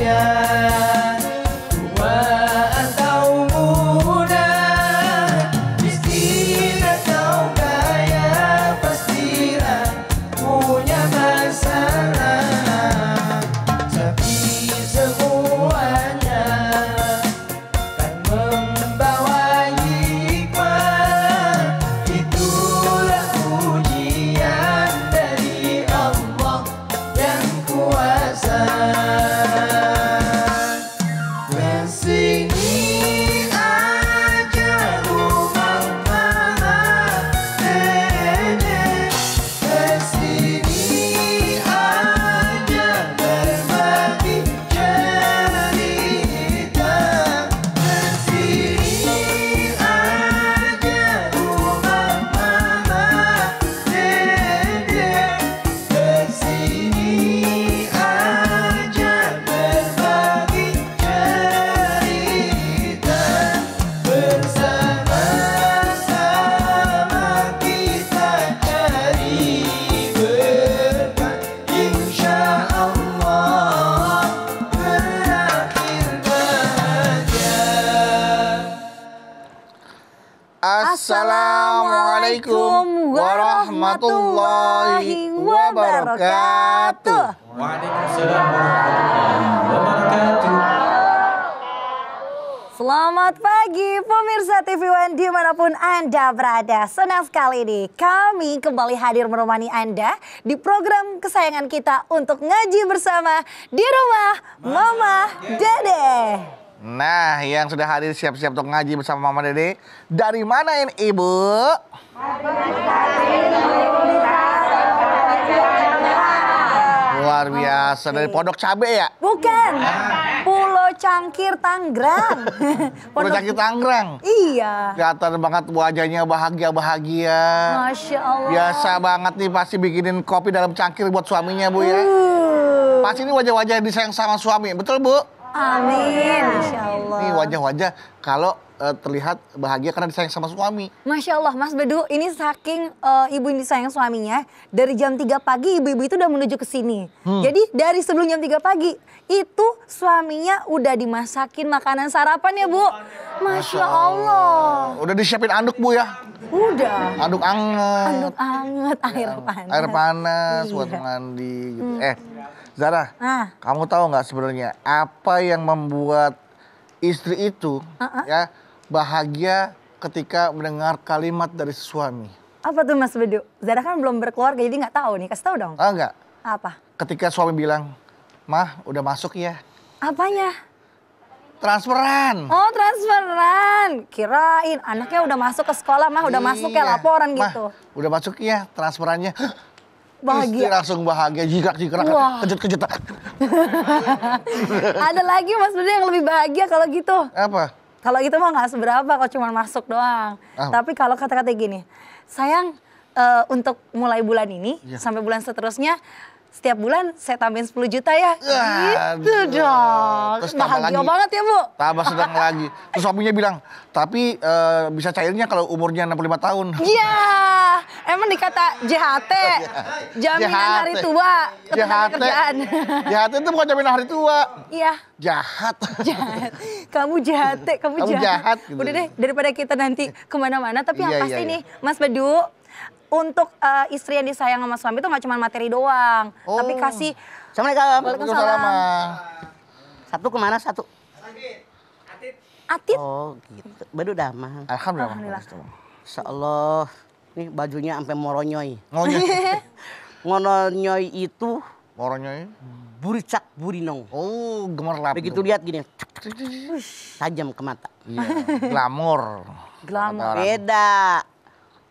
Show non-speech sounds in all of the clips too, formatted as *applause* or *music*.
Yeah. warahmatullahi wabarakatuh. Waalaikumsalam warahmatullahi wabarakatuh. Selamat pagi pemirsa TV One dimanapun Anda berada. Senang sekali nih kami kembali hadir menemani Anda di program kesayangan kita untuk ngaji bersama di rumah Mama, Mama Dede. Nah, yang sudah hadir siap-siap untuk ngaji bersama Mama Dede, dari mana ini Ibu? Luar biasa, dari Pondok Cabe ya? Bukan, ah. Pulau Cangkir Tanggrang. *laughs* Pulau Cangkir Tanggrang? Iya. Gatar banget wajahnya bahagia-bahagia. Masya Allah. Biasa banget nih pasti bikinin kopi dalam cangkir buat suaminya Bu ya. Uh. Pasti ini wajah-wajah disayang sama suami, betul Bu? Amin. Ini wajah-wajah kalau uh, terlihat bahagia karena disayang sama suami. Masya Allah, Mas Bedu, ini saking uh, ibu ini sayang suaminya, dari jam 3 pagi ibu-ibu itu udah menuju ke sini. Hmm. Jadi dari sebelum jam 3 pagi, itu suaminya udah dimasakin makanan sarapan ya Bu. Masya, Masya Allah. Udah disiapin anduk Bu ya? Udah. Anduk anget. Anduk anget, air panas. Air panas iya. buat mandi gitu. Hmm. Eh, Zara, ah. kamu tahu nggak sebenarnya apa yang membuat istri itu uh -uh. ya bahagia ketika mendengar kalimat dari suami? Apa tuh Mas Bedu? Zara kan belum berkeluarga jadi nggak tahu nih, kasih tahu dong. Ah nggak. Apa? Ketika suami bilang, mah udah masuk ya. Apanya? Transferan. Oh transferan, kirain anaknya udah masuk ke sekolah mah udah iya. masuk ya iya. laporan mah, gitu. Udah masuk ya transferannya bahagia. Istri langsung bahagia, jikrak-jikrak, kejut-kejut. *laughs* Ada lagi Mas Budi yang lebih bahagia kalau gitu. Apa? Kalau gitu mah nggak seberapa, kalau cuma masuk doang. Ah. Tapi kalau kata-kata gini, sayang uh, untuk mulai bulan ini ya. sampai bulan seterusnya, setiap bulan saya tambahin 10 juta ya. Aduh. Gitu dong. Terus Bahagia lagi. banget ya Bu. Tambah sedang *laughs* lagi. Terus suaminya bilang, tapi uh, bisa cairnya kalau umurnya 65 tahun. Iya. Yeah emang dikata JHT, jaminan JHT. hari tua, JHT. kerjaan. JHT itu bukan jaminan hari tua. Iya. Jahat. Jahat. Kamu JHT, kamu, kamu jahat. jahat gitu. Udah deh, daripada kita nanti kemana-mana, tapi iya, yang pasti iya, nih, Mas Bedu, untuk uh, istri yang disayang sama suami itu nggak cuma materi doang, oh. tapi kasih. Assalamualaikum. Waalaikumsalam. Satu kemana satu? Atit. Atit. Oh gitu. Baru damang. Alhamdulillah. Alhamdulillah. Insya Allah. Nih bajunya sampai moronyoi, *laughs* moronyoi itu moronyoi buricak burinong. Oh, gemerlap. Begitu lihat gini. Tajam ke mata. Iya. Glamor. Glamor. Beda.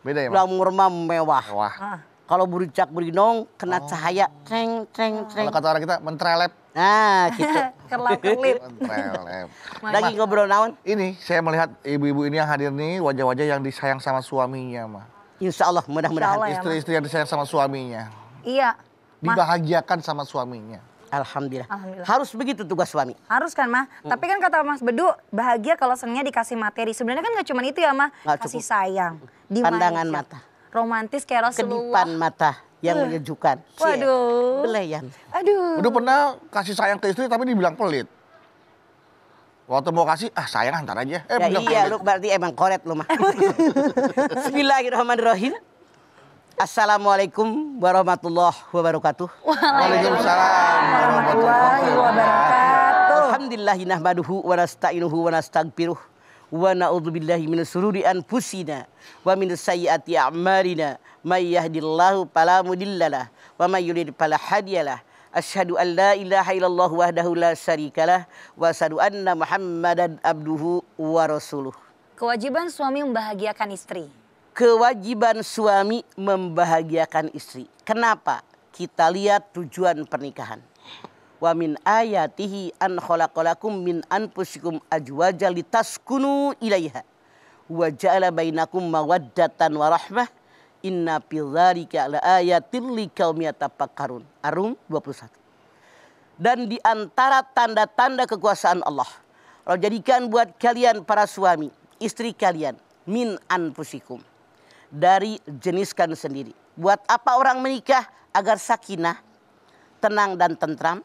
Beda ya, Glamor mah mewah. Wah. Ah. Kalau buricak burinong kena oh. cahaya ceng ceng ah. ceng. Kalau kata orang kita mentrelep. Nah, gitu. *laughs* Kerlap-kerlip. Lagi ngobrol naon? Ini saya melihat ibu-ibu ini yang hadir nih, wajah-wajah yang disayang sama suaminya, mah. Insya Allah mudah-mudahan istri-istri ya, yang disayang sama suaminya. Iya. Dibahagiakan sama suaminya. Alhamdulillah. Alhamdulillah. Harus begitu tugas suami. Harus kan, Mah. Hmm. Tapi kan kata Mas Bedu, bahagia kalau senangnya dikasih materi. Sebenarnya kan gak cuma itu ya, Mah. Gak Kasih cukup. sayang. Dimana Pandangan ya? mata. Romantis kayak Rasulullah. Kedipan mata yang uh. menyejukkan. Waduh. Belayan. Aduh. Udah pernah kasih sayang ke istri tapi dibilang pelit. Waktu mau kasih, ah sayang antar ah, aja. Eh, ya iya, lu berarti emang koret lu mah. *laughs* Bismillahirrahmanirrahim. Assalamualaikum warahmatullahi wabarakatuh. Waalaikumsalam warahmatullahi wabarakatuh. Alhamdulillahi nahmaduhu wa nasta'inuhu wa nasta'gfiruh. Wa na'udzubillahi min sururi anfusina wa min sayyiati a'malina. May yahdillahu fala mudhillalah wa may yudlil fala hadiyalah. Asyhadu an la ilaha illallah wahdahu la syarikalah wa asyhadu anna Muhammadan abduhu wa rasuluh. Kewajiban suami membahagiakan istri. Kewajiban suami membahagiakan istri. Kenapa? Kita lihat tujuan pernikahan. Wa min ayatihi an khalaqalakum min anfusikum ajwaja litaskunu ilaiha wa ja'ala bainakum mawaddatan wa rahmah Inna pilarika kala ayatil likaum karun Arum 21. Dan di antara tanda-tanda kekuasaan Allah. Allah jadikan buat kalian para suami, istri kalian. Min pusikum Dari jeniskan sendiri. Buat apa orang menikah? Agar sakinah, tenang dan tentram.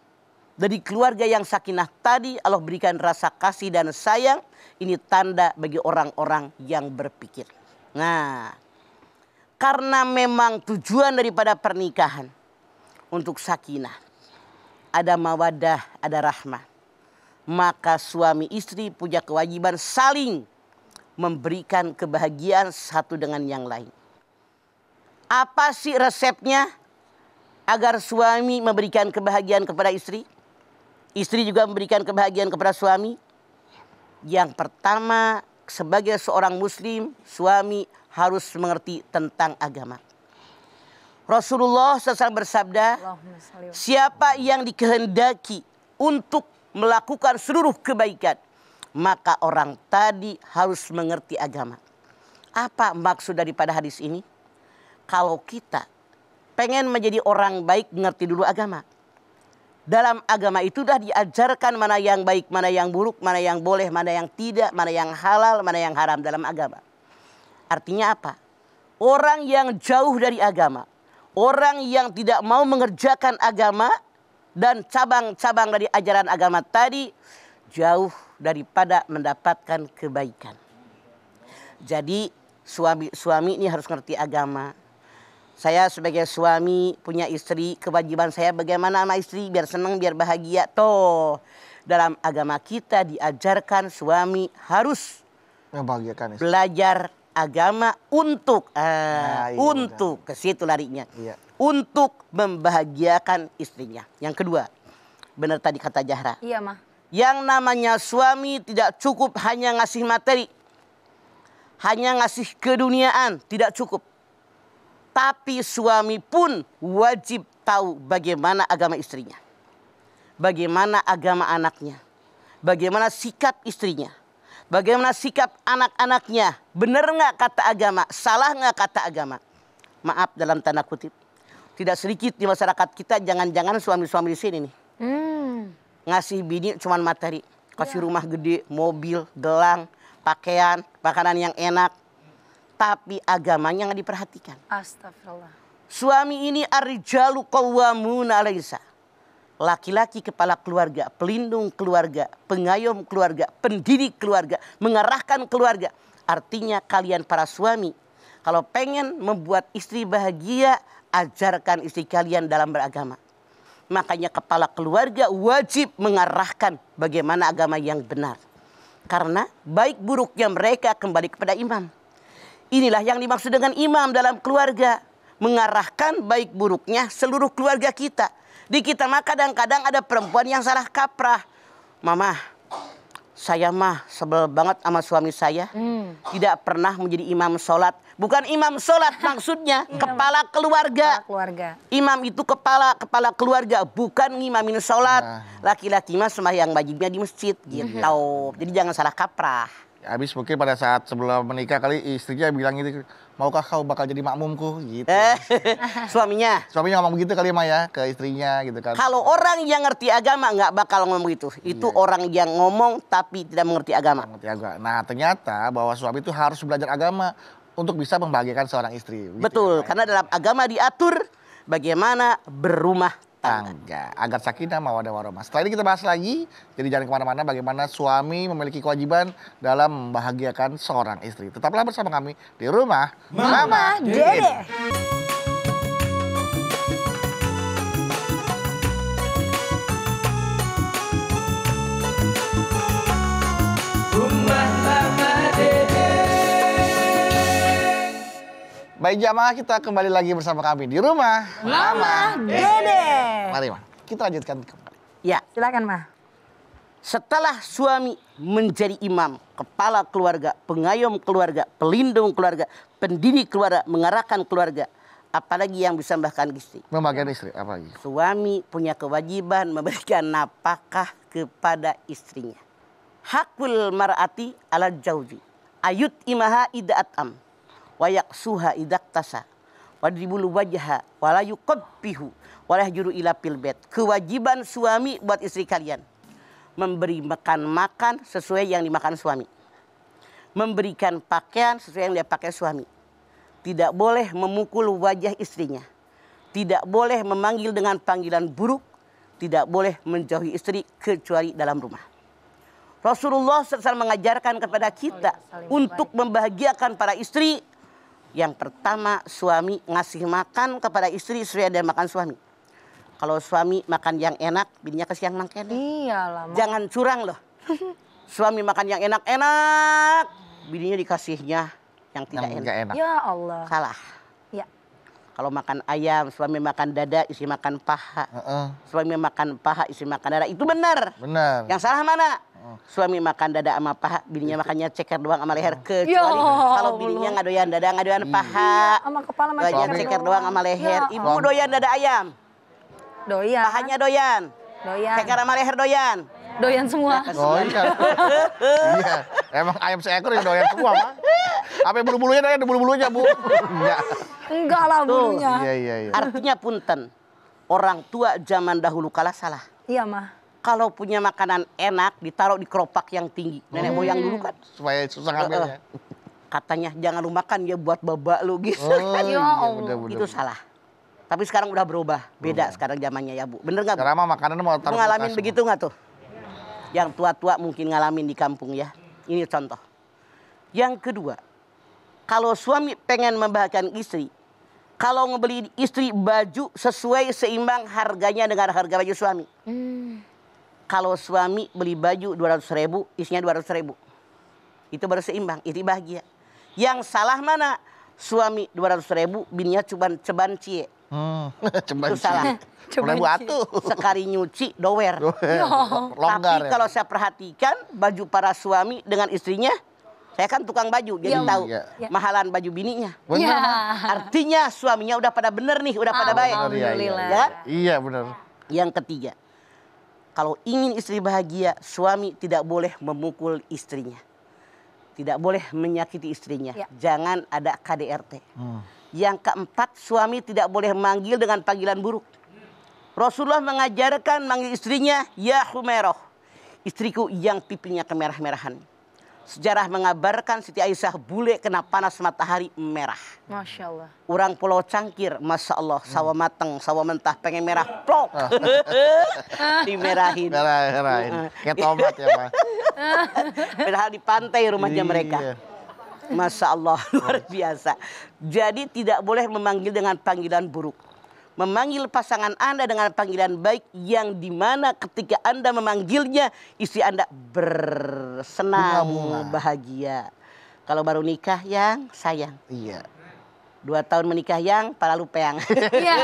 Dari keluarga yang sakinah tadi Allah berikan rasa kasih dan sayang. Ini tanda bagi orang-orang yang berpikir. Nah karena memang tujuan daripada pernikahan untuk sakinah. Ada mawadah, ada rahmah. Maka suami istri punya kewajiban saling memberikan kebahagiaan satu dengan yang lain. Apa sih resepnya agar suami memberikan kebahagiaan kepada istri? Istri juga memberikan kebahagiaan kepada suami. Yang pertama, sebagai seorang muslim, suami harus mengerti tentang agama. Rasulullah SAW bersabda, siapa yang dikehendaki untuk melakukan seluruh kebaikan, maka orang tadi harus mengerti agama. Apa maksud daripada hadis ini? Kalau kita pengen menjadi orang baik, ngerti dulu agama. Dalam agama itu dah diajarkan mana yang baik, mana yang buruk, mana yang boleh, mana yang tidak, mana yang halal, mana yang haram dalam agama. Artinya apa? Orang yang jauh dari agama, orang yang tidak mau mengerjakan agama dan cabang-cabang dari ajaran agama tadi jauh daripada mendapatkan kebaikan. Jadi suami-suami ini harus ngerti agama. Saya sebagai suami punya istri, kewajiban saya bagaimana sama istri biar senang, biar bahagia. Toh, dalam agama kita diajarkan suami harus Belajar agama untuk uh, nah, untuk ke situ larinya. Iya. Untuk membahagiakan istrinya. Yang kedua, benar tadi kata Zahra. Iya, mah. Yang namanya suami tidak cukup hanya ngasih materi. Hanya ngasih keduniaan, tidak cukup. Tapi suami pun wajib tahu bagaimana agama istrinya. Bagaimana agama anaknya. Bagaimana sikap istrinya Bagaimana sikap anak-anaknya? Benar nggak kata agama? Salah nggak kata agama? Maaf dalam tanda kutip. Tidak sedikit di masyarakat kita jangan-jangan suami-suami di sini nih. Hmm. Ngasih bini cuman materi. Kasih ya. rumah gede, mobil, gelang, pakaian, makanan yang enak. Tapi agamanya nggak diperhatikan. Astagfirullah. Suami ini arjalu qawwamuna alaihissalam laki-laki kepala keluarga, pelindung keluarga, pengayom keluarga, pendidik keluarga, mengarahkan keluarga. Artinya kalian para suami, kalau pengen membuat istri bahagia, ajarkan istri kalian dalam beragama. Makanya kepala keluarga wajib mengarahkan bagaimana agama yang benar. Karena baik buruknya mereka kembali kepada imam. Inilah yang dimaksud dengan imam dalam keluarga. Mengarahkan baik buruknya seluruh keluarga kita di kita mah kadang-kadang ada perempuan yang salah kaprah. Mama, saya mah sebel banget sama suami saya. Hmm. Tidak pernah menjadi imam sholat. Bukan imam sholat maksudnya, iya. kepala keluarga. kepala keluarga. Imam itu kepala, kepala keluarga. Bukan ngimamin sholat. Nah. Laki-laki mah sembahyang wajibnya di masjid gitu. Hmm. Jadi jangan salah kaprah habis mungkin pada saat sebelum menikah kali istrinya bilang gitu, maukah kau bakal jadi makmumku gitu. Eh, *laughs* suaminya? Suaminya ngomong begitu kali Maya ya ke istrinya gitu kan. Kalau orang yang ngerti agama nggak bakal ngomong gitu. Iya. Itu iya. orang yang ngomong tapi tidak mengerti agama. Nah ternyata bahwa suami itu harus belajar agama untuk bisa membahagiakan seorang istri. Betul, gitu Betul, ya, karena dalam agama diatur bagaimana berumah tangga iya. agar sakinah mawadah warohmah. Setelah ini kita bahas lagi, jadi jangan kemana-mana bagaimana suami memiliki kewajiban dalam membahagiakan seorang istri. Tetaplah bersama kami di rumah Mama, Mama Dede. Dede. Baik jamaah kita kembali lagi bersama kami di rumah Mama, Dede. Mari Ma, kita lanjutkan kembali. Ya, silakan Ma. Setelah suami menjadi imam, kepala keluarga, pengayom keluarga, pelindung keluarga, pendidik keluarga, mengarahkan keluarga, apalagi yang bisa bahkan istri. Memakan istri, apalagi? Suami punya kewajiban memberikan napakah kepada istrinya. Hakul mar'ati ala jauji. Ayut imaha am wayak suha idak tasa wadribulu wajha wala yuqabbihu walah juru ila pilbet. Kewajiban suami buat istri kalian memberi makan makan sesuai yang dimakan suami. Memberikan pakaian sesuai yang dia pakai suami. Tidak boleh memukul wajah istrinya. Tidak boleh memanggil dengan panggilan buruk. Tidak boleh menjauhi istri kecuali dalam rumah. Rasulullah SAW mengajarkan kepada kita untuk membahagiakan para istri yang pertama, suami ngasih makan kepada istri, istri ada makan suami. Kalau suami makan yang enak, bininya kasih yang Iya Iyalah. Jangan curang loh. suami makan yang enak-enak, bininya dikasihnya yang tidak yang enak. enak. Ya Allah. Salah. Ya. Kalau makan ayam, suami makan dada, isi makan paha. Uh -uh. Suami makan paha, isi makan dada. Itu benar. Benar. Yang salah mana? Oh. Suami makan dada sama paha, bininya makannya ceker doang sama leher ya ke. Kalau bininya ngadoyan dada, ngadoyan iya. paha. Sama kepala Doyan ceker doang sama leher. Iya. Ibu doyan dada ayam. Doyan. Pahanya doyan. Doyan. Ceker sama leher doyan. Doyan semua. Doyan, oh, iya. Emang ayam seekor yang doyan semua, ma? Apa bulu-bulunya doyan, bulu-bulunya, Bu. Enggak. Enggak lah bulunya. Iya, iya, iya. Artinya punten. Orang tua zaman dahulu kalah salah. Iya, ma kalau punya makanan enak ditaruh di keropak yang tinggi. Nenek hmm. moyang dulu kan. Supaya susah ngambil uh, Katanya jangan lu makan ya buat babak lu gitu. Oh, kan. iya, mudah, *laughs* ya mudah, Itu salah. Tapi sekarang udah berubah. Beda berubah. sekarang zamannya ya Bu. Bener nggak? Sekarang makanan mau taruh ngalamin begitu nggak tuh? Yang tua-tua mungkin ngalamin di kampung ya. Ini contoh. Yang kedua, kalau suami pengen membahagiakan istri, kalau ngebeli istri baju sesuai seimbang harganya dengan harga baju suami. Hmm kalau suami beli baju 200 ribu, isinya 200 ribu. Itu baru seimbang, itu bahagia. Yang salah mana? Suami 200 ribu, bininya cuman ceban cie. Hmm, *laughs* ceban itu cie. salah. *laughs* Cuman cie *laughs* Sekali nyuci, dower. Iya. Longgar, Tapi ya. kalau saya perhatikan, baju para suami dengan istrinya, saya kan tukang baju, jadi ya. tahu ya. mahalan baju bininya. Ya. Artinya suaminya udah pada bener nih, udah pada baik. Alhamdulillah. Iya, ya? Kan? Iya benar. Yang ketiga, kalau ingin istri bahagia, suami tidak boleh memukul istrinya. Tidak boleh menyakiti istrinya. Ya. Jangan ada KDRT. Hmm. Yang keempat, suami tidak boleh memanggil dengan panggilan buruk. Rasulullah mengajarkan manggil istrinya, ya Humeroh. Istriku yang pipinya kemerah-merahan sejarah mengabarkan Siti Aisyah bule kena panas matahari merah. Masya Allah. Orang pulau cangkir, Masya Allah, sawa hmm. mateng, sawa mentah, pengen merah, plok. Ah. *laughs* Dimerahin. Merah, merahin. Kayak tomat ya Pak. *laughs* Padahal di pantai rumahnya iya. mereka. Masya Allah, *laughs* luar biasa. Jadi tidak boleh memanggil dengan panggilan buruk memanggil pasangan Anda dengan panggilan baik yang dimana ketika Anda memanggilnya isi Anda bersenang Bunga -bunga. bahagia. Kalau baru nikah yang sayang. Iya. Dua tahun menikah yang pala lupeang. Iya.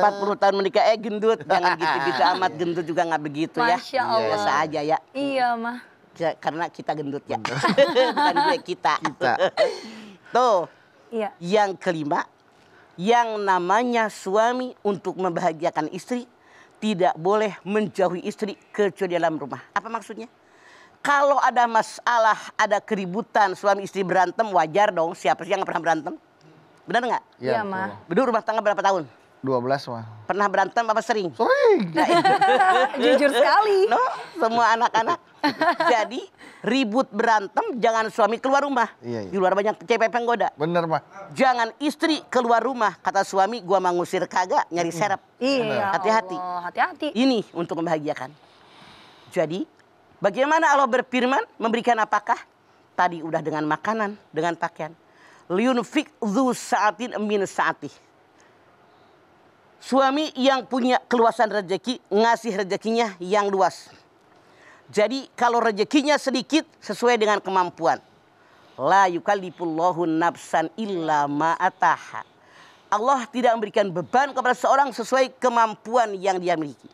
*laughs* puluh tahun menikah eh gendut. Jangan gitu-gitu *laughs* amat gendut juga nggak begitu ya. Masya iya. Allah. Biasa aja ya. Iya mah. Karena kita gendut ya. *laughs* Bukan kita. kita. Tuh. Iya. Yang kelima yang namanya suami untuk membahagiakan istri tidak boleh menjauhi istri kecuali dalam rumah. Apa maksudnya? Kalau ada masalah, ada keributan, suami istri berantem, wajar dong. Siapa sih yang pernah berantem? Benar nggak? Iya, ya, Ma. Berdua rumah tangga berapa tahun? 12 mah. Pernah berantem apa sering? Nah, sering. *laughs* Jujur sekali. No, semua anak-anak. Jadi ribut berantem jangan suami keluar rumah. Iya, iya. Di luar banyak cewek penggoda. Bener mah. Jangan istri keluar rumah kata suami gua mau ngusir kagak nyari serep. Mm. Iya. Ya hati-hati. Hati-hati. Ini untuk membahagiakan. Jadi bagaimana Allah berfirman memberikan apakah? Tadi udah dengan makanan, dengan pakaian. Liunfik dzu saatin min saatih Suami yang punya keluasan rezeki ngasih rezekinya yang luas. Jadi kalau rezekinya sedikit sesuai dengan kemampuan. La yukallifullahu nafsan illa ataha. Allah tidak memberikan beban kepada seorang sesuai kemampuan yang dia miliki.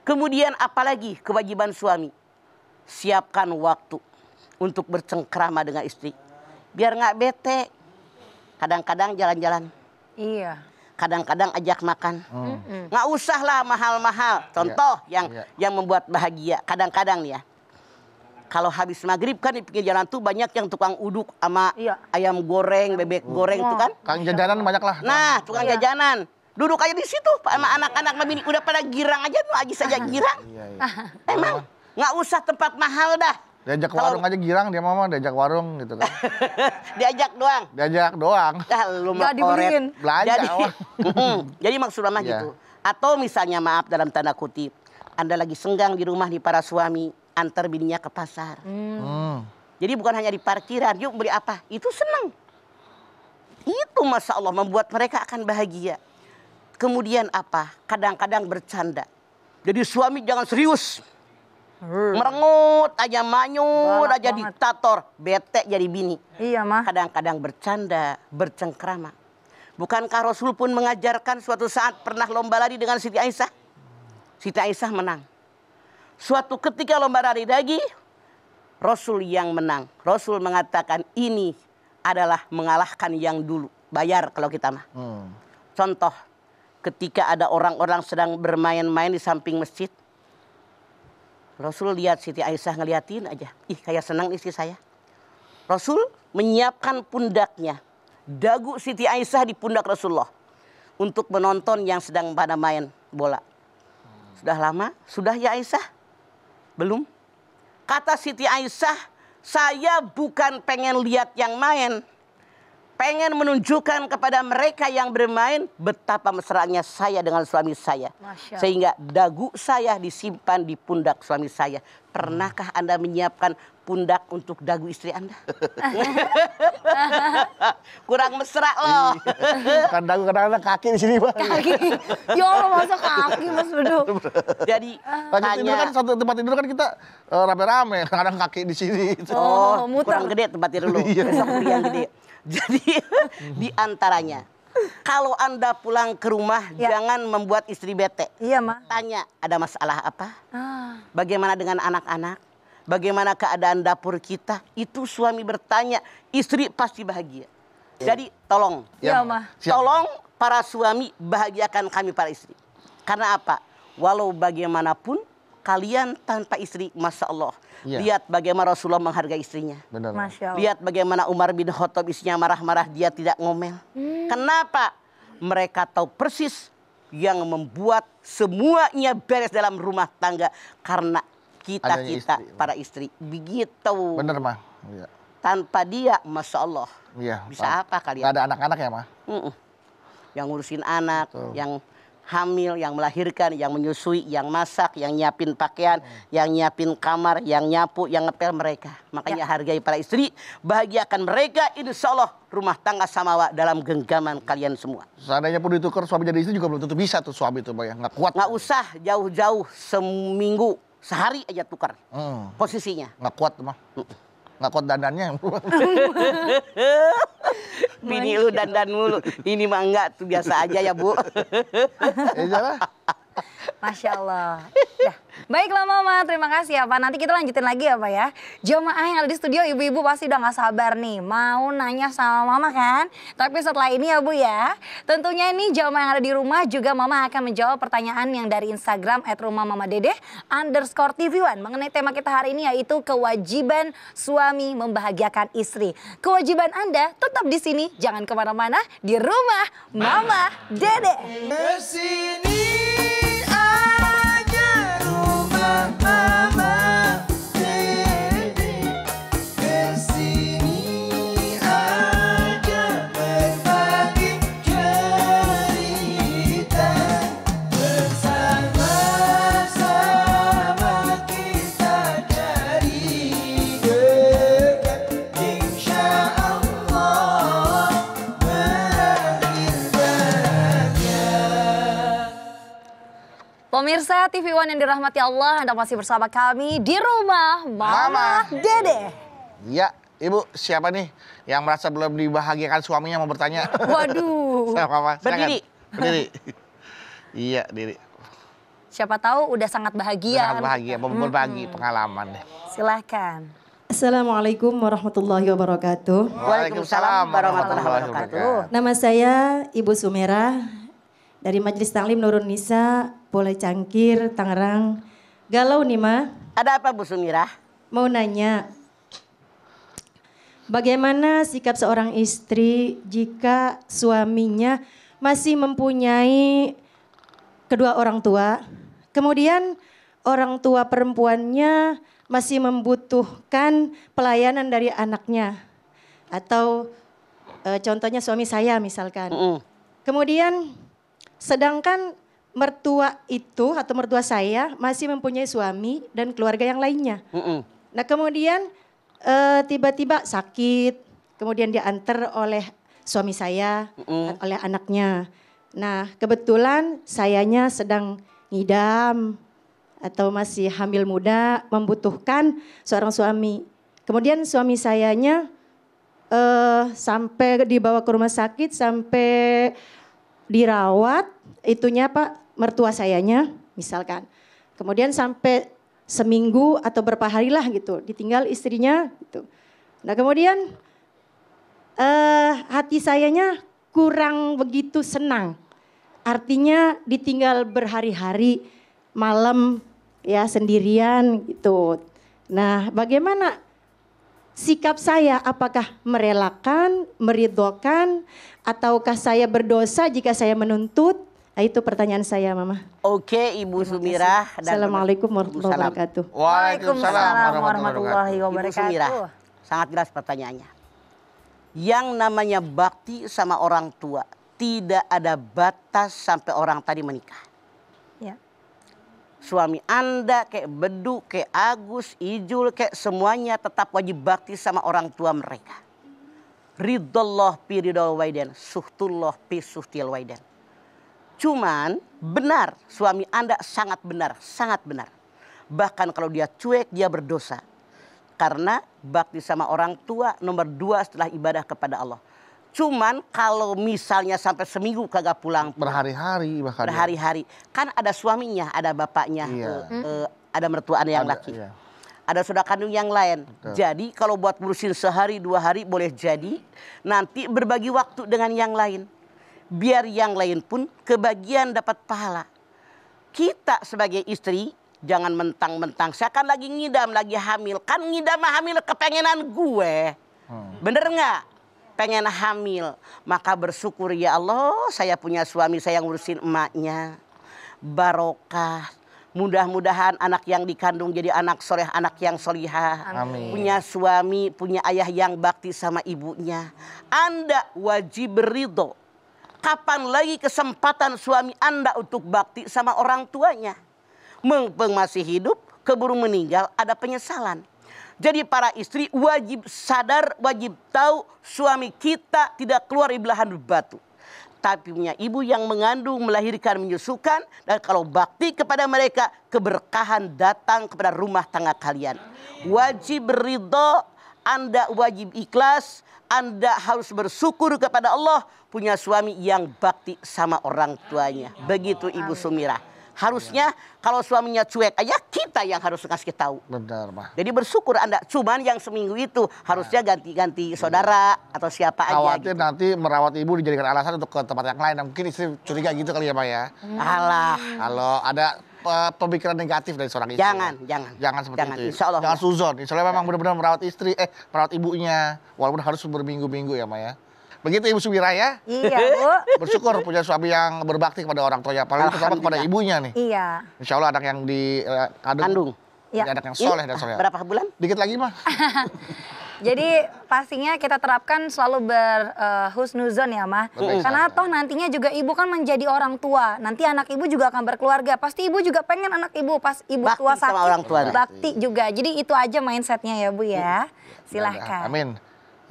Kemudian apalagi kewajiban suami? Siapkan waktu untuk bercengkrama dengan istri. Biar nggak bete. Kadang-kadang jalan-jalan. Iya kadang-kadang ajak makan. Hmm. usah lah mahal-mahal. Iya. Contoh yeah. yang yeah. yang membuat bahagia. Kadang-kadang nih ya. Kalau habis maghrib kan di pinggir jalan tuh banyak yang tukang uduk sama yeah. ayam goreng, bebek oh. goreng itu kan. Kang jajanan banyak lah. Nah, tukang yeah. jajanan. Duduk aja di situ Pak sama anak-anak mabini udah pada girang aja tuh aja saja *laughs* girang. Iya, iya. Emang nggak usah tempat mahal dah. Diajak ke warung aja girang dia mama diajak warung gitu kan. *laughs* diajak doang. Diajak doang. Nah, *laughs* lu Gak dibeliin. Belanja. Jadi, *laughs* jadi maksud mama yeah. Iya. gitu. Atau misalnya maaf dalam tanda kutip, Anda lagi senggang di rumah di para suami, antar bininya ke pasar. Hmm. hmm. Jadi bukan hanya di parkiran, yuk beli apa? Itu senang. Itu masa Allah membuat mereka akan bahagia. Kemudian apa? Kadang-kadang bercanda. Jadi suami jangan serius. Hmm. Merengut aja manyur aja banget. diktator, bete jadi bini. Iya mah. Kadang-kadang bercanda, bercengkrama. Bukankah Rasul pun mengajarkan suatu saat pernah lomba lari dengan Siti Aisyah? Siti Aisyah menang. Suatu ketika lomba lari lagi, Rasul yang menang. Rasul mengatakan ini adalah mengalahkan yang dulu. Bayar kalau kita mah. Hmm. Contoh, ketika ada orang-orang sedang bermain-main di samping masjid, Rasul lihat Siti Aisyah ngeliatin aja. Ih kayak senang istri saya. Rasul menyiapkan pundaknya. Dagu Siti Aisyah di pundak Rasulullah. Untuk menonton yang sedang pada main bola. Sudah lama? Sudah ya Aisyah? Belum? Kata Siti Aisyah, saya bukan pengen lihat yang main pengen menunjukkan kepada mereka yang bermain betapa mesraannya saya dengan suami saya. Sehingga dagu saya disimpan di pundak suami saya. Pernahkah Anda menyiapkan pundak untuk dagu istri Anda? *laughs* Kurang mesra loh. Kan dagu kadang ada kaki di sini, Pak. Kaki. Ya Allah, masa kaki, Mas Bedu. *laughs* Jadi, Lagi tanya... tidur kan satu tempat tidur kan kita eh, rame-rame, kadang kaki di sini. Oh, oh muter. kurang gede tempat tidur lu. Iya. Besok yang gede. Jadi *laughs* di antaranya kalau Anda pulang ke rumah ya. jangan membuat istri bete. Iya, Ma. Tanya ada masalah apa? Ah. Bagaimana dengan anak-anak? Bagaimana keadaan dapur kita? Itu suami bertanya, istri pasti bahagia. Ya. Jadi tolong. Iya, Ma. Tolong para suami bahagiakan kami para istri. Karena apa? Walau bagaimanapun kalian tanpa istri, masa Allah. Ya. Lihat bagaimana Rasulullah menghargai istrinya. Benar. Masya Allah. Lihat bagaimana Umar bin Khattab istrinya marah-marah, dia tidak ngomel. Hmm. Kenapa? Mereka tahu persis yang membuat semuanya beres dalam rumah tangga karena kita kita istri. para istri begitu. Benar mah. Ya. Tanpa dia, masya Allah. Iya. Bisa apa kalian? ada anak-anak ya mah. Mm -mm. Yang ngurusin anak, Betul. yang hamil, yang melahirkan, yang menyusui, yang masak, yang nyiapin pakaian, hmm. yang nyiapin kamar, yang nyapu, yang ngepel mereka. Makanya ya. hargai para istri, bahagiakan mereka, insya Allah rumah tangga samawa dalam genggaman kalian semua. Seandainya pun ditukar suami jadi istri juga belum tentu bisa tuh suami itu, ya nggak kuat. Nggak usah jauh-jauh seminggu, sehari aja tukar hmm. posisinya. Nggak kuat mah. Hmm nggak kuat dandannya. *laughs* Bini lu dandan mulu. Ini mah enggak tuh biasa aja ya, Bu. Ya lah. Masya Allah. Ya, Baiklah Mama, terima kasih ya Pak. Nanti kita lanjutin lagi ya Pak ya. Jemaah yang ada di studio, ibu-ibu pasti udah gak sabar nih. Mau nanya sama Mama kan? Tapi setelah ini ya Bu ya. Tentunya ini jemaah yang ada di rumah juga Mama akan menjawab pertanyaan yang dari Instagram at rumah Mama Dede underscore TV One. Mengenai tema kita hari ini yaitu kewajiban suami membahagiakan istri. Kewajiban Anda tetap di sini. Jangan kemana-mana di rumah Mama Dede. Di sini. mama, mama. Pemirsa TV One yang dirahmati Allah, Anda masih bersama kami di rumah Mama, Mama. Dede. Ya, Ibu siapa nih yang merasa belum dibahagiakan suaminya mau bertanya? Waduh. Sama *laughs* Mama. Berdiri. Berdiri. iya, diri. Siapa tahu udah sangat bahagia. Sangat bahagia, mau berbagi hmm. pengalaman deh. Silahkan. Assalamualaikum warahmatullahi wabarakatuh. Waalaikumsalam warahmatullahi wabarakatuh. Nama saya Ibu Sumera dari Majelis Taklim Nurun Nisa boleh Cangkir, Tangerang. Galau nih, Ma. Ada apa, Bu Sumirah? Mau nanya, bagaimana sikap seorang istri jika suaminya masih mempunyai kedua orang tua, kemudian orang tua perempuannya masih membutuhkan pelayanan dari anaknya, atau e, contohnya suami saya misalkan. Mm. Kemudian, sedangkan mertua itu atau mertua saya masih mempunyai suami dan keluarga yang lainnya. Mm -mm. Nah kemudian eh, tiba-tiba uh, sakit, kemudian diantar oleh suami saya, mm -mm. oleh anaknya. Nah kebetulan sayanya sedang ngidam atau masih hamil muda membutuhkan seorang suami. Kemudian suami sayanya uh, sampai dibawa ke rumah sakit sampai dirawat itunya Pak mertua sayanya misalkan. Kemudian sampai seminggu atau berapa hari lah gitu ditinggal istrinya gitu. Nah kemudian eh, hati sayanya kurang begitu senang. Artinya ditinggal berhari-hari malam ya sendirian gitu. Nah, bagaimana sikap saya apakah merelakan, meridhokan, ataukah saya berdosa jika saya menuntut? Nah, itu pertanyaan saya, Mama. Oke, Ibu Sumirah. Assalamualaikum warahmatullahi wabarakatuh. Waalaikumsalam warahmatullahi wabarakatuh. Ibu Sumirah, sangat jelas pertanyaannya. Yang namanya bakti sama orang tua, tidak ada batas sampai orang tadi menikah suami Anda, kayak Bedu, kayak Agus, Ijul, kayak semuanya tetap wajib bakti sama orang tua mereka. Ridullah pi ridal waiden, suhtullah pi suhtil waiden. Cuman benar suami Anda sangat benar, sangat benar. Bahkan kalau dia cuek dia berdosa. Karena bakti sama orang tua nomor dua setelah ibadah kepada Allah. Cuman kalau misalnya sampai seminggu kagak pulang berhari-hari bahkan ya. berhari-hari kan ada suaminya, ada bapaknya, iya. Uh, ada mertuaan yang ada, laki. Iya. Ada saudara kandung yang lain. Betul. Jadi kalau buat ngurusin sehari dua hari boleh jadi nanti berbagi waktu dengan yang lain. Biar yang lain pun kebagian dapat pahala. Kita sebagai istri jangan mentang-mentang saya kan lagi ngidam lagi hamil kan ngidam hamil kepengenan gue. Hmm. Bener nggak? pengen hamil. Maka bersyukur ya Allah saya punya suami saya yang ngurusin emaknya. Barokah. Mudah-mudahan anak yang dikandung jadi anak soleh, anak yang soliha. Amin. Punya suami, punya ayah yang bakti sama ibunya. Anda wajib berido Kapan lagi kesempatan suami Anda untuk bakti sama orang tuanya? Mumpung masih hidup, keburu meninggal, ada penyesalan. Jadi para istri wajib sadar, wajib tahu suami kita tidak keluar dari belahan batu. Tapi punya ibu yang mengandung, melahirkan, menyusukan. Dan kalau bakti kepada mereka, keberkahan datang kepada rumah tangga kalian. Wajib ridho, Anda wajib ikhlas. Anda harus bersyukur kepada Allah punya suami yang bakti sama orang tuanya. Begitu Ibu Sumirah. Harusnya ya. kalau suaminya cuek aja kita yang harus kasih tahu. Benar, mah. Jadi bersyukur Anda cuman yang seminggu itu harusnya nah. ganti-ganti saudara ya. atau siapa Khawatir aja. Khawatir gitu. nanti merawat ibu dijadikan alasan untuk ke tempat yang lain. Nah, mungkin istri curiga gitu kali ya, Pak ya. Hmm. Alah. Kalau ada uh, pemikiran negatif dari seorang istri. Ya. Jangan, ya. jangan. Jangan seperti jangan, itu. Insya Allah. Jangan suzon. Insya Allah memang benar-benar merawat istri, eh merawat ibunya. Walaupun harus berminggu-minggu ya, ya. Begitu Ibu ya. Iya, Bu. *laughs* Bersyukur punya suami yang berbakti kepada orang tuanya, paling terutama kepada ibunya nih. Iya. Insya Allah anak yang di eh, kandung. kandung. Iya. Anak yang soleh dan soleh. Berapa bulan? Dikit lagi mah. *laughs* Jadi pastinya kita terapkan selalu berhusnuzon eh, uh, ya mah. Betul. Karena toh nantinya juga ibu kan menjadi orang tua. Nanti anak ibu juga akan berkeluarga. Pasti ibu juga pengen anak ibu pas ibu bakti tua sakit. Orang tua. Bakti juga. Jadi itu aja mindsetnya ya Bu ya. Iya. Silahkan. Amin.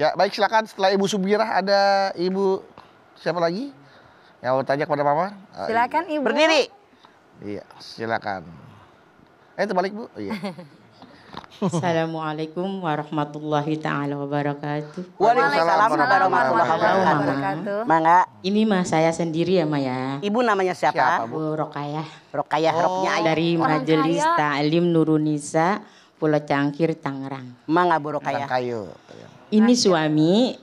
Ya, baik silakan setelah Ibu Subirah ada Ibu siapa lagi? Yang mau tanya kepada Mama? Ah, silakan iya. Ibu. Berdiri. Iya, silakan. Eh, terbalik Bu. Iya. *laughs* Assalamualaikum warahmatullahi taala wabarakatuh. Waalaikumsalam warahmatullahi wabarakatuh. Mangga. Ini mah saya sendiri ya, Ma ya. Ibu namanya siapa? siapa Bu Rokayah. Rokayah oh. Roknya dari Majelis Ta'lim Nurunisa Pulau Cangkir Tangerang. Mangga Bu Rokayah. Kayu ini suami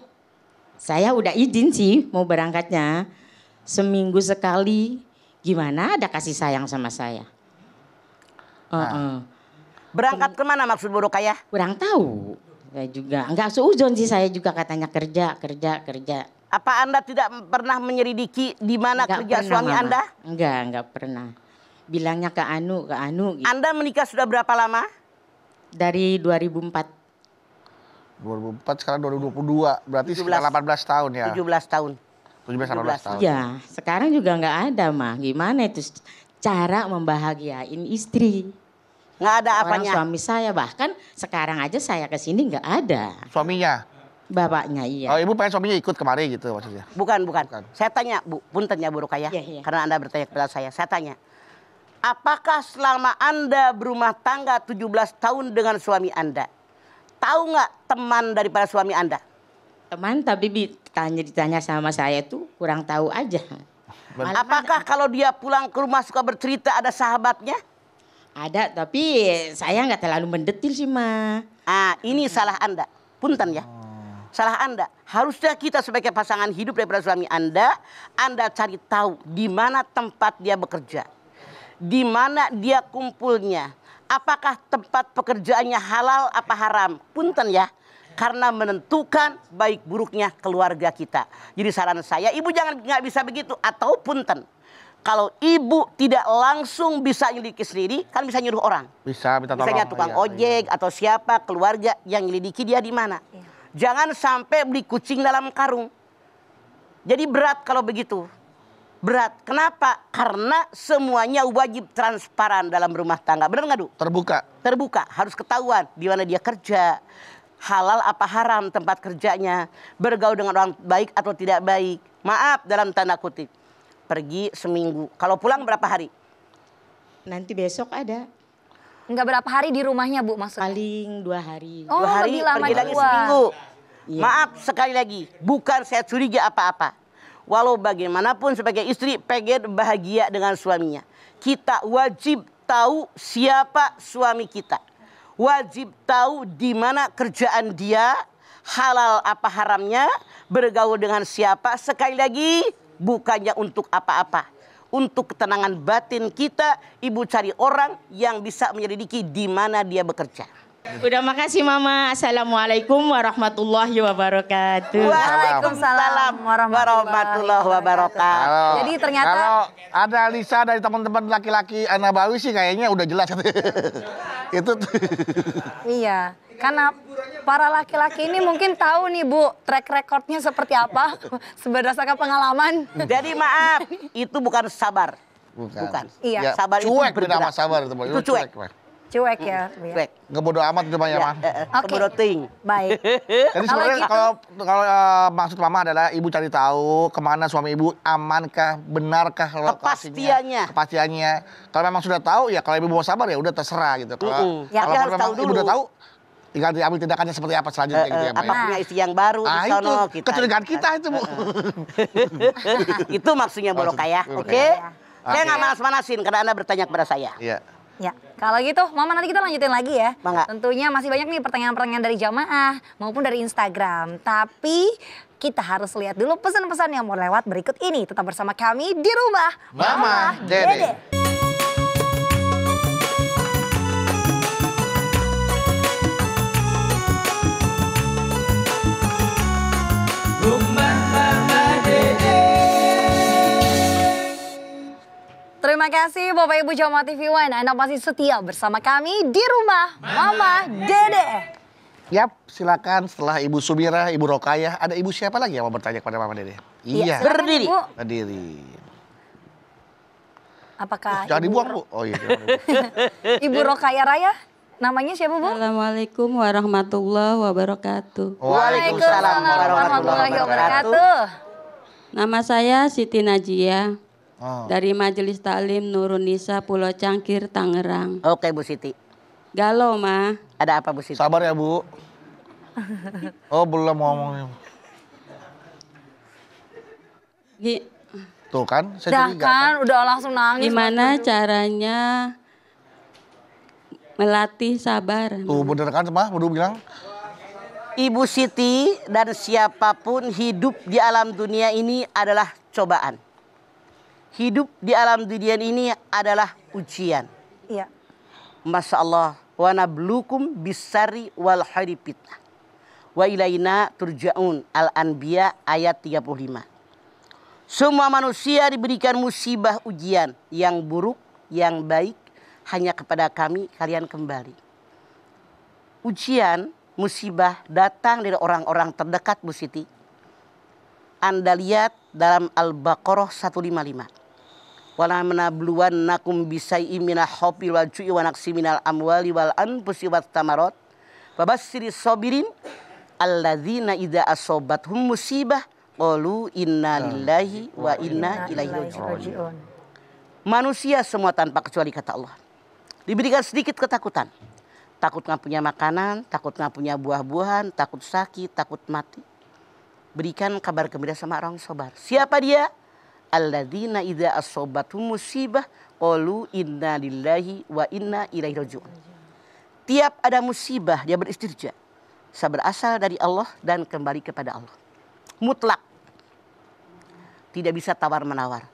saya udah izin sih mau berangkatnya seminggu sekali gimana ada kasih sayang sama saya uh -uh. berangkat kemana maksud buruk ya kurang tahu saya juga nggak seujung sih saya juga katanya kerja kerja kerja apa anda tidak pernah menyelidiki di mana kerja pernah, suami mama. anda enggak enggak pernah bilangnya ke Anu ke Anu gitu. anda menikah sudah berapa lama dari 2004 2004 sekarang 2022 berarti 17, sekitar 18 tahun ya 17 tahun 17 18 tahun ya sekarang juga nggak ada mah gimana itu cara membahagiain istri nggak ada Orang apanya suami saya bahkan sekarang aja saya ke sini nggak ada suaminya Bapaknya iya. Oh ibu pengen suaminya ikut kemari gitu maksudnya? Bukan, bukan. bukan. Saya tanya bu, punten ya Bu ya? Iya, iya. Karena Anda bertanya kepada saya. Saya tanya, apakah selama Anda berumah tangga 17 tahun dengan suami Anda, Tahu nggak teman daripada suami Anda? Teman tapi tanya ditanya sama saya itu kurang tahu aja. Malahan Apakah kalau dia pulang ke rumah suka bercerita ada sahabatnya? Ada, tapi saya nggak terlalu mendetil sih, Ma. Ah, ini salah Anda. Punten ya. Salah Anda. Harusnya kita sebagai pasangan hidup daripada suami Anda, Anda cari tahu di mana tempat dia bekerja. Di mana dia kumpulnya apakah tempat pekerjaannya halal apa haram. Punten ya, karena menentukan baik buruknya keluarga kita. Jadi saran saya, ibu jangan nggak bisa begitu atau punten. Kalau ibu tidak langsung bisa nyelidiki sendiri, kan bisa nyuruh orang. Bisa, minta tolong. Misalnya tukang iya, iya. ojek iya. atau siapa keluarga yang nyelidiki dia di mana. Iya. Jangan sampai beli kucing dalam karung. Jadi berat kalau begitu berat. Kenapa? Karena semuanya wajib transparan dalam rumah tangga. Benar nggak, Du? Terbuka. Terbuka. Harus ketahuan di mana dia kerja. Halal apa haram tempat kerjanya. Bergaul dengan orang baik atau tidak baik. Maaf dalam tanda kutip. Pergi seminggu. Kalau pulang berapa hari? Nanti besok ada. Enggak berapa hari di rumahnya, Bu, maksudnya? Paling dua hari. Oh, dua hari, lebih lama pergi dua. lagi seminggu. Ya. Maaf sekali lagi, bukan saya curiga apa-apa walau bagaimanapun sebagai istri pengen bahagia dengan suaminya. Kita wajib tahu siapa suami kita. Wajib tahu di mana kerjaan dia, halal apa haramnya, bergaul dengan siapa. Sekali lagi bukannya untuk apa-apa. Untuk ketenangan batin kita, ibu cari orang yang bisa menyelidiki di mana dia bekerja. Udah makasih Mama. Assalamualaikum warahmatullahi wabarakatuh. Waalaikumsalam warahmatullahi wabarakatuh. Jadi ternyata kalau ada Lisa dari teman-teman laki-laki anak Bawi sih kayaknya udah jelas. *laughs* Itu Iya, karena para laki-laki ini mungkin tahu nih Bu track recordnya seperti apa *laughs* berdasarkan pengalaman. Jadi maaf, itu bukan sabar. Bukan. Iya. Ya, sabar cuek itu bergerak. sabar itu. cuek. Cuek ya, ya. Cuek. Nggak bodo amat itu banyak banget, Mama. ting. Baik. *laughs* Jadi sebenarnya gitu- kalau kalau eh, maksud Mama adalah ibu cari tahu kemana suami ibu amankah, benarkah lokasinya. Kepastiannya. Kepastiannya. Kalau memang sudah tahu ya kalau ibu mau sabar ya udah terserah gitu. Kalau ya, kalau memang tahu udah tahu tinggal diambil tindakannya seperti apa selanjutnya uh, gitu ya. Eh, ya. Apa punya istri yang baru ah, itu, Kecurigaan kita itu, Bu. *laughs* itu maksudnya ya, oke? Okay? Ya. Okay. Saya nggak manas-manasin karena Anda bertanya kepada saya. Iya. Ya. Kalau gitu, Mama nanti kita lanjutin lagi ya. Bangga. Tentunya masih banyak nih pertanyaan-pertanyaan dari jamaah maupun dari Instagram. Tapi kita harus lihat dulu pesan-pesan yang mau lewat berikut ini. Tetap bersama kami di rumah Mama, Mama Dede. Dede. Terima kasih Bapak Ibu Jawa TV One. Anda masih setia bersama kami di rumah Mama, Dede. Yap, silakan setelah Ibu Sumira, Ibu Rokayah, ada Ibu siapa lagi yang mau bertanya kepada Mama Dede? Iya. iya. Berdiri. Ibu. Berdiri. Apakah Jangan dibuang, Bu. Oh iya. *laughs* Ibu Rokayah Raya? Namanya siapa, Bu? Assalamualaikum warahmatullahi wabarakatuh. Waalaikumsalam warahmatullahi wabarakatuh. Nama saya Siti Najia. Oh. Dari Majelis Taklim Nurun Nisa Pulau Cangkir Tangerang. Oke Bu Siti. Galau Ma. Ada apa Bu Siti? Sabar ya Bu. *laughs* Oh belum mau ngomongnya. G Tuh kan, saya curiga, kan, kan, udah langsung nangis. Gimana caranya melatih sabar? Tuh bener kan semua, Budu bilang. Ibu Siti dan siapapun hidup di alam dunia ini adalah cobaan hidup di alam dunia ini adalah ujian. Iya. Masya Allah. Wa nablukum bisari wal khairi Wa ilaina turja'un. Al-Anbiya ayat 35. Semua manusia diberikan musibah ujian yang buruk, yang baik hanya kepada kami kalian kembali. Ujian, musibah datang dari orang-orang terdekat Bu Siti. Anda lihat dalam Al-Baqarah 155 wala manabluwannakum nakum minal khawfi wal wajju wa naqsi minal amwali wal anfusi wat tamarat fabasyiris sabirin alladzina idza asabathum musibah qalu inna nah. lillahi wa nah, inna ilaihi raji'un manusia semua tanpa kecuali kata Allah diberikan sedikit ketakutan takut nggak punya makanan takut nggak punya buah-buahan takut sakit takut mati berikan kabar gembira sama orang sobar siapa dia alladzina idza asobatum musibah qalu inna lillahi wa inna ilaihi rajiun. Tiap ada musibah dia beristirja. Saya berasal dari Allah dan kembali kepada Allah. Mutlak. Tidak bisa tawar-menawar.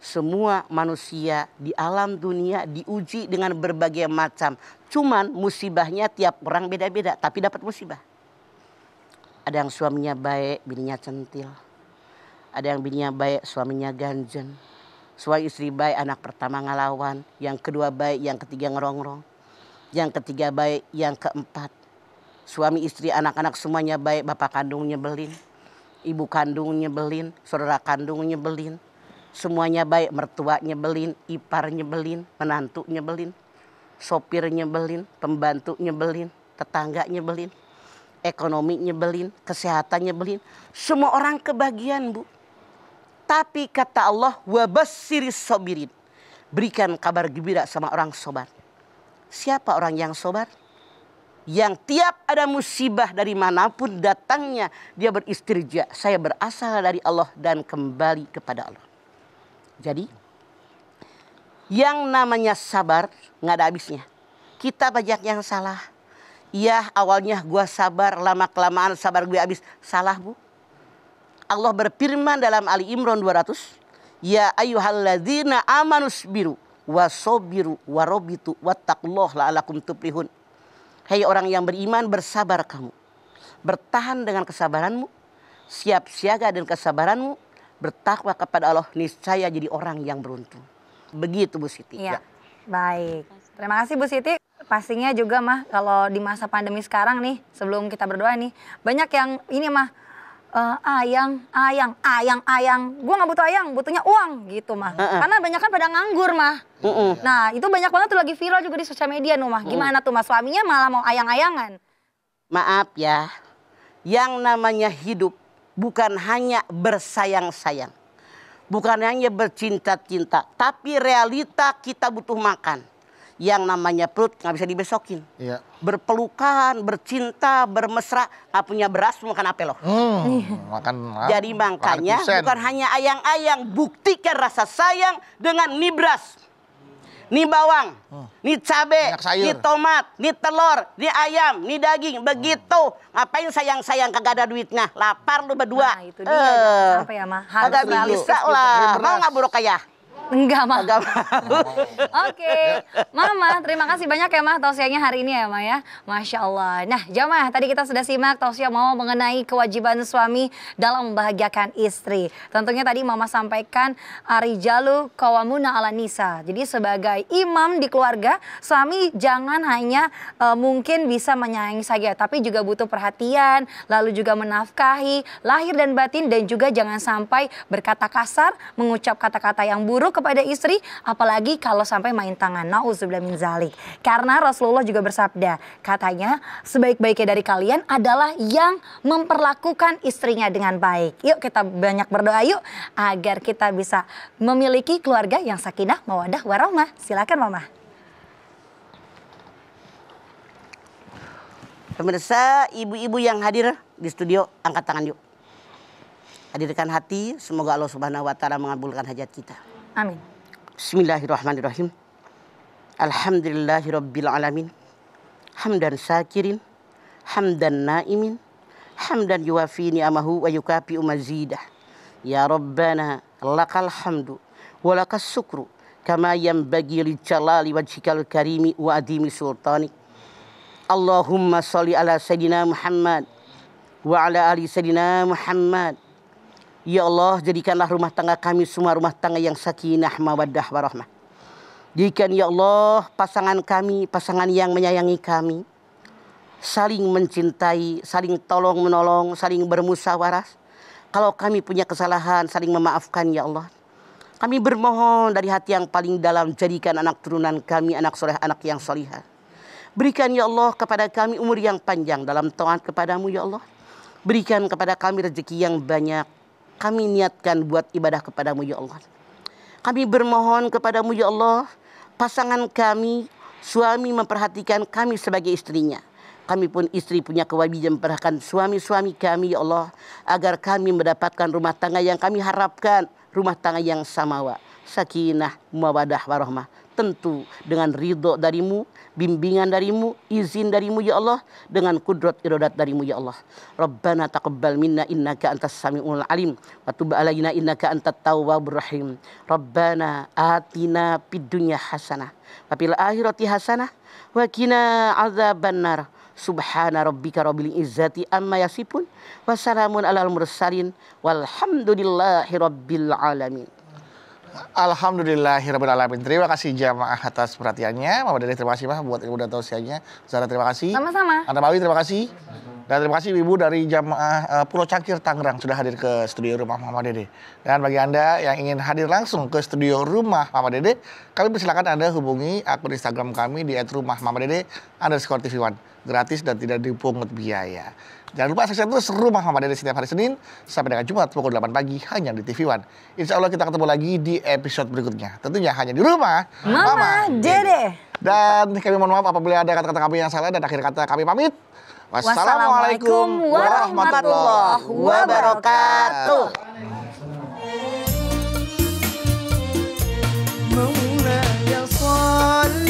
Semua manusia di alam dunia diuji dengan berbagai macam. Cuman musibahnya tiap orang beda-beda tapi dapat musibah. Ada yang suaminya baik, bininya centil ada yang bininya baik suaminya ganjen suami istri baik anak pertama ngalawan yang kedua baik yang ketiga ngerongrong yang ketiga baik yang keempat suami istri anak-anak semuanya baik bapak kandungnya belin, ibu kandungnya belin, saudara kandungnya belin. semuanya baik mertuanya belin, iparnya belin, menantu nyebelin sopir nyebelin pembantu nyebelin tetangga nyebelin ekonomi nyebelin, kesehatannya belin. Semua orang kebagian, Bu. Tapi kata Allah, wabasiri sobirin. Berikan kabar gembira sama orang sobar. Siapa orang yang sobar? Yang tiap ada musibah dari manapun datangnya, dia beristirja. Saya berasal dari Allah dan kembali kepada Allah. Jadi, yang namanya sabar nggak ada habisnya. Kita banyak yang salah. Ya awalnya gua sabar, lama-kelamaan sabar gue habis. Salah bu, Allah berfirman dalam Ali Imran 200, "Ya ayyuhalladzina amanus biru wasobiru warobitu wattaqullah la'alakum tuflihun." Hei orang yang beriman, bersabar kamu. Bertahan dengan kesabaranmu, siap siaga dan kesabaranmu, bertakwa kepada Allah, niscaya jadi orang yang beruntung. Begitu Bu Siti. Ya. ya. Baik. Terima kasih Bu Siti pastinya juga mah kalau di masa pandemi sekarang nih sebelum kita berdoa nih banyak yang ini mah uh, ayang, ayang, ayang, ayang. Gue nggak butuh ayang, butuhnya uang gitu mah. Uh -uh. Karena banyak kan pada nganggur mah. Uh -uh. Nah itu banyak banget tuh lagi viral juga di sosial media nuh mah. Gimana uh -uh. tuh mas suaminya malah mau ayang-ayangan. Maaf ya, yang namanya hidup bukan hanya bersayang-sayang. Bukan hanya bercinta-cinta, tapi realita kita butuh makan yang namanya perut nggak bisa dibesokin. Iya. Berpelukan, bercinta, bermesra, nggak punya beras makan hmm, iya. apa loh? Hmm, makan. Jadi makanya bukan hanya ayang-ayang, buktikan rasa sayang dengan nih beras, nih bawang, hmm. nih cabe, nih tomat, nih telur, nih ayam, nih daging, hmm. begitu. Hmm. Ngapain sayang-sayang kagak ada duitnya? Lapar lu berdua. Nah, itu dia. Uh, eh, apa ya, mah? Harus bisa lah. Mau nggak buruk kayak? Enggak, Mah. Enggak mau. *laughs* Oke. Mama, terima kasih banyak ya, Mah, tausianya hari ini ya, Mah ya. Masya Allah. Nah, jamaah, tadi kita sudah simak tausia Mama mengenai kewajiban suami dalam membahagiakan istri. Tentunya tadi Mama sampaikan Arijalu Kawamuna ala Nisa. Jadi sebagai imam di keluarga, suami jangan hanya uh, mungkin bisa menyayangi saja, tapi juga butuh perhatian, lalu juga menafkahi lahir dan batin dan juga jangan sampai berkata kasar, mengucap kata-kata yang buruk kepada istri apalagi kalau sampai main tangan. Nauzubillah min zalik. Karena Rasulullah juga bersabda, katanya sebaik-baiknya dari kalian adalah yang memperlakukan istrinya dengan baik. Yuk kita banyak berdoa yuk agar kita bisa memiliki keluarga yang sakinah, mawadah, warahmah. Silakan Mama. Pemirsa, ibu-ibu yang hadir di studio, angkat tangan yuk. Hadirkan hati, semoga Allah Subhanahu wa taala mengabulkan hajat kita. آمين بسم الله الرحمن الرحيم الحمد لله رب العالمين حمدا شاكر حمدا نائم حمدا يوافي نعمه ويكافئ مزيده يا ربنا لك الحمد ولك الشكر كما ينبغي لجلال وجهك الكريم وعظيم سلطانك اللهم صل على سيدنا محمد وعلى ال سيدنا محمد Ya Allah, jadikanlah rumah tangga kami semua rumah tangga yang sakinah, mawaddah, warahmah. Jadikan ya Allah pasangan kami, pasangan yang menyayangi kami. Saling mencintai, saling tolong menolong, saling bermusyawarah. Kalau kami punya kesalahan, saling memaafkan ya Allah. Kami bermohon dari hati yang paling dalam, jadikan anak turunan kami, anak soleh, anak yang solihah. Berikan ya Allah kepada kami umur yang panjang dalam taat kepadamu ya Allah. Berikan kepada kami rezeki yang banyak, kami niatkan buat ibadah kepadamu ya Allah. Kami bermohon kepadamu ya Allah, pasangan kami, suami memperhatikan kami sebagai istrinya. Kami pun istri punya kewajiban memperhatikan suami-suami kami ya Allah, agar kami mendapatkan rumah tangga yang kami harapkan, rumah tangga yang samawa, sakinah, mawadah, warahmah tentu dengan ridho darimu, bimbingan darimu, izin darimu ya Allah, dengan kudrat irodat darimu ya Allah. Rabbana taqabbal minna innaka antas samiul alim wa tub alaina innaka antat tawwabur rahim. Rabbana atina fid dunya hasanah wa fil akhirati hasanah wa qina azabannar. Subhana rabbika rabbil izzati amma yasifun wa salamun alal mursalin walhamdulillahi rabbil alamin. Alhamdulillahirrahmanirrahim. Terima kasih jamaah atas perhatiannya. Mama Dede terima kasih Mah buat ibu dan tausiahnya. Zara terima kasih. Sama-sama. Anda Mawi terima kasih. Dan terima kasih Ibu dari jamaah uh, Pulau Cangkir Tangerang sudah hadir ke studio rumah Mama Dede. Dan bagi Anda yang ingin hadir langsung ke studio rumah Mama Dede, kami persilakan Anda hubungi akun Instagram kami di @rumahmamadede_tv1. Gratis dan tidak dipungut biaya. Jangan lupa saksikan terus Rumah dari setiap hari Senin sampai dengan Jumat pukul 8 pagi hanya di TV One. Insya Allah kita ketemu lagi di episode berikutnya. Tentunya hanya di rumah Mama, Mama Dede. Dan kami mohon maaf apabila ada kata-kata kami yang salah dan akhir kata kami pamit. Wassalamualaikum warahmatullahi wabarakatuh. yang ya